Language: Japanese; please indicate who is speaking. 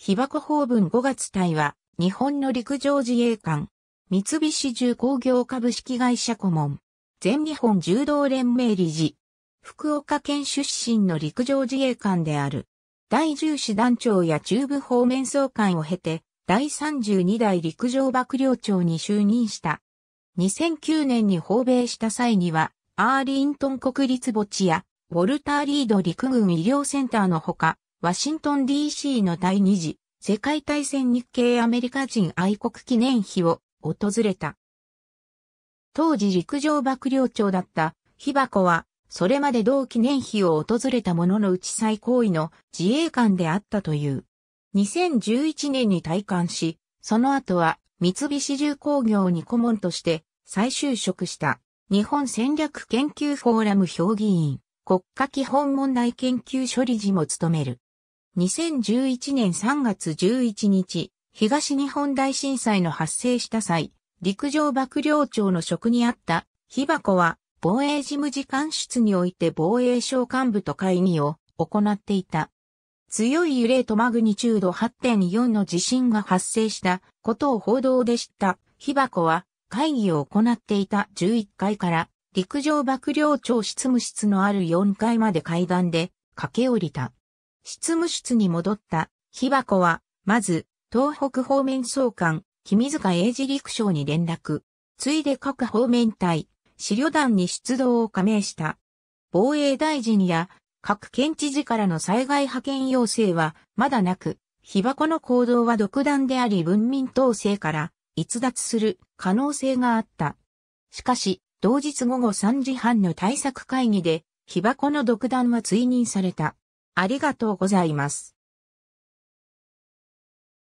Speaker 1: 被爆法文5月隊は、日本の陸上自衛官、三菱重工業株式会社顧問、全日本柔道連盟理事、福岡県出身の陸上自衛官である。第10師団長や中部方面総監を経て、第32代陸上幕僚長に就任した。2009年に訪米した際には、アーリントン国立墓地や、ウォルターリード陸軍医療センターのほか、ワシントン DC の第二次世界大戦日系アメリカ人愛国記念碑を訪れた。当時陸上幕僚長だった日箱は、それまで同記念碑を訪れた者のうち最高位の自衛官であったという。2011年に退官し、その後は三菱重工業に顧問として再就職した日本戦略研究フォーラム評議員国家基本問題研究処理事も務める。2011年3月11日、東日本大震災の発生した際、陸上幕僚長の職にあった火箱は防衛事務次官室において防衛省幹部と会議を行っていた。強い揺れとマグニチュード8.4の地震が発生したことを報道で知った火箱は会議を行っていた11階から陸上幕僚長執務室のある4階まで階段で駆け下りた。執務室に戻った火箱は、まず、東北方面総監、君塚英治陸将に連絡。ついで各方面隊、資料団に出動を加盟した。防衛大臣や各県知事からの災害派遣要請はまだなく、火箱の行動は独断であり文民統制から逸脱する可能性があった。しかし、同日午後3時半の対策会議で、火箱の独断は追認された。ありがとうございます。